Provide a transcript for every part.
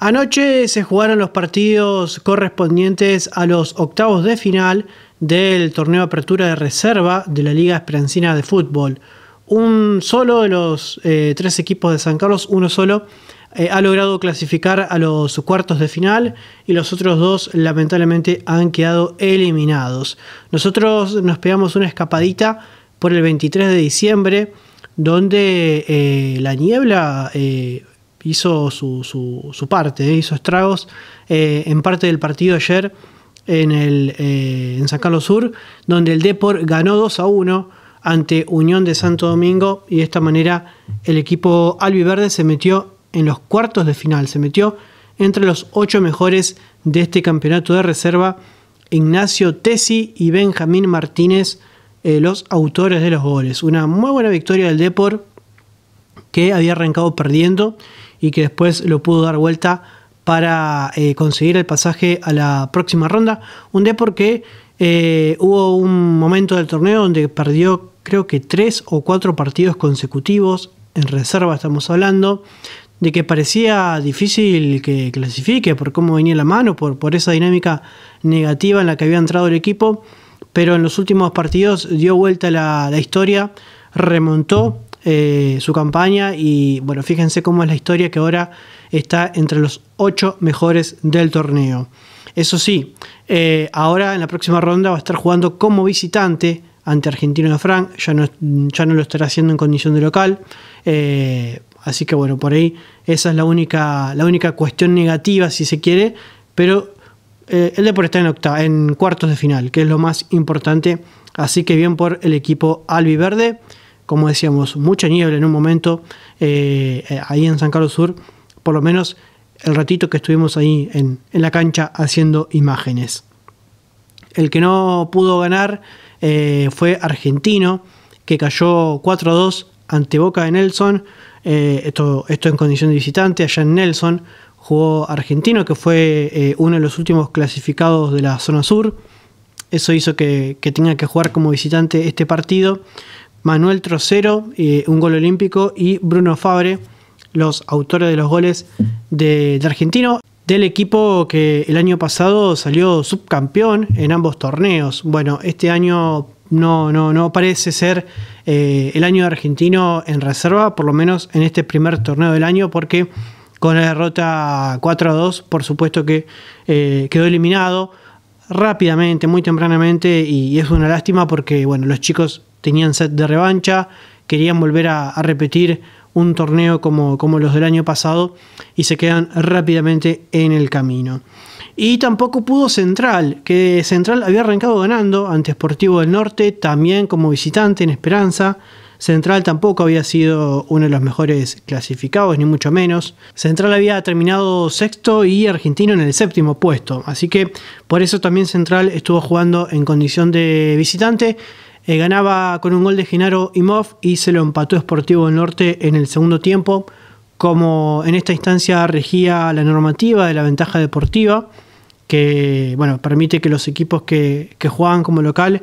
Anoche se jugaron los partidos correspondientes a los octavos de final del torneo Apertura de Reserva de la Liga Esperancina de Fútbol. Un solo de los eh, tres equipos de San Carlos, uno solo, eh, ha logrado clasificar a los cuartos de final y los otros dos lamentablemente han quedado eliminados. Nosotros nos pegamos una escapadita por el 23 de diciembre donde eh, la niebla hizo su, parte, eh, hizo estragos eh, en parte del partido ayer en, el, eh, en San Carlos Sur, donde el Depor ganó 2 a 1 ante Unión de Santo Domingo y de esta manera el equipo albiverde se metió en los cuartos de final, se metió entre los ocho mejores de este campeonato de reserva, Ignacio Tesi y Benjamín Martínez, los autores de los goles. Una muy buena victoria del Depor que había arrancado perdiendo y que después lo pudo dar vuelta para eh, conseguir el pasaje a la próxima ronda. Un día porque eh, hubo un momento del torneo donde perdió creo que tres o cuatro partidos consecutivos, en reserva estamos hablando, de que parecía difícil que clasifique por cómo venía la mano, por, por esa dinámica negativa en la que había entrado el equipo, pero en los últimos partidos dio vuelta la, la historia, remontó eh, su campaña y bueno, fíjense cómo es la historia que ahora está entre los ocho mejores del torneo. Eso sí, eh, ahora en la próxima ronda va a estar jugando como visitante ante Argentino de Frank, ya no, ya no lo estará haciendo en condición de local. Eh, así que bueno, por ahí esa es la única, la única cuestión negativa, si se quiere, pero el deporte está en, en cuartos de final, que es lo más importante. Así que bien por el equipo albiverde como decíamos, mucha niebla en un momento eh, eh, ahí en San Carlos Sur, por lo menos el ratito que estuvimos ahí en, la cancha haciendo imágenes. El que no pudo ganar eh, fue Argentino, que cayó 4 a 2 ante Boca de Nelson. esto, esto en condición de visitante, allá en Nelson jugó Argentino, que fue uno de los últimos clasificados de la zona sur. Eso hizo que, que tenga que jugar como visitante este partido. Manuel Trocero, eh, un gol olímpico, y Bruno Fabre, los autores de los goles de argentino, del equipo que el año pasado salió subcampeón en ambos torneos. Bueno, este año no, no, no parece ser eh, el año de argentino en reserva, por lo menos en este primer torneo del año, porque con la derrota 4 a 2, por supuesto que eh, quedó eliminado rápidamente, muy tempranamente, y es una lástima porque bueno, los chicos tenían set de revancha, querían volver a, repetir un torneo como, como, los del año pasado y se quedan rápidamente en el camino. Y tampoco pudo Central, que Central había arrancado ganando ante Sportivo del Norte, también como visitante en Esperanza. Central tampoco había sido uno de los mejores clasificados, ni mucho menos. Central había terminado sexto y Argentino en el séptimo puesto. Así que por eso también Central estuvo jugando en condición de visitante eh, ganaba con un gol de Genaro Imov y se lo empató Sportivo del Norte en el segundo tiempo. Como en esta instancia regía la normativa de la ventaja deportiva, que bueno, permite que los equipos que, juegan como local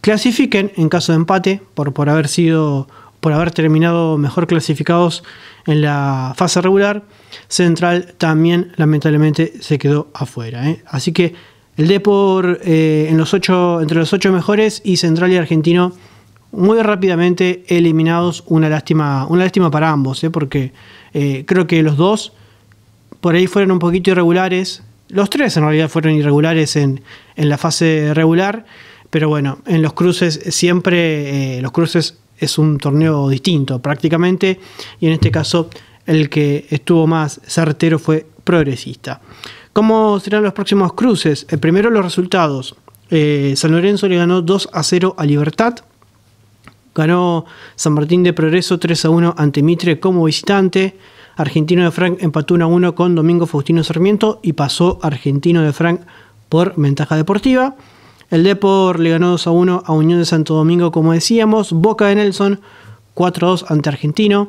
clasifiquen en caso de empate por, por haber sido por haber terminado mejor clasificados en la fase regular. Central también lamentablemente se quedó afuera. ¿eh? Así que el Depor eh, en los ocho, entre los ocho mejores y Central y Argentino muy rápidamente eliminados. Una lástima, una lástima para ambos, ¿eh? porque eh, creo que los dos por ahí fueron un poquito irregulares. Los tres en realidad fueron irregulares en, en la fase regular, pero bueno, en los cruces siempre los cruces es un torneo distinto prácticamente y en este caso el que estuvo más certero fue progresista. ¿Cómo serán los próximos cruces? Eh, primero los resultados. Eh, San Lorenzo le ganó 2 a 0 a Libertad. Ganó San Martín de Progreso 3 a 1 ante Mitre como visitante. Argentino de Frank empató 1 a 1 con Domingo Faustino Sarmiento y pasó Argentino de Frank por ventaja deportiva. El Depor le ganó 2 a 1 a Unión de Santo Domingo, como decíamos. Boca de Nelson 4 a 2 ante Argentino.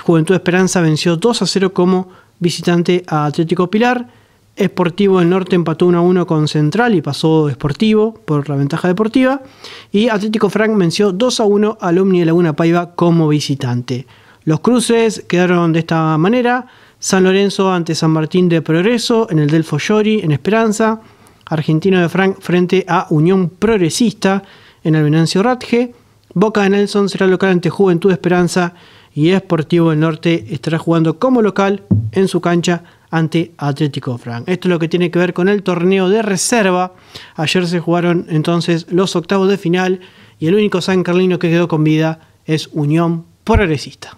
Juventud Esperanza venció 2 a 0 como visitante a Atlético Pilar. Esportivo del Norte empató 1 a 1 con Central y pasó Esportivo por la ventaja deportiva. Y Atlético Frank venció 2 a 1 al Alumni de Laguna Paiva como visitante. Los cruces quedaron de esta manera. San Lorenzo ante San Martín de Progreso en el Delfo Llori en Esperanza. Argentino de Frank frente a Unión Progresista en el Venancio Ratge. Boca de Nelson será local ante Juventud Esperanza y Esportivo del Norte estará jugando como local en su cancha ante Atlético Frank. Esto es lo que tiene que ver con el torneo de reserva. Ayer se jugaron entonces los octavos de final y el único San Carlino que quedó con vida es Unión Progresista.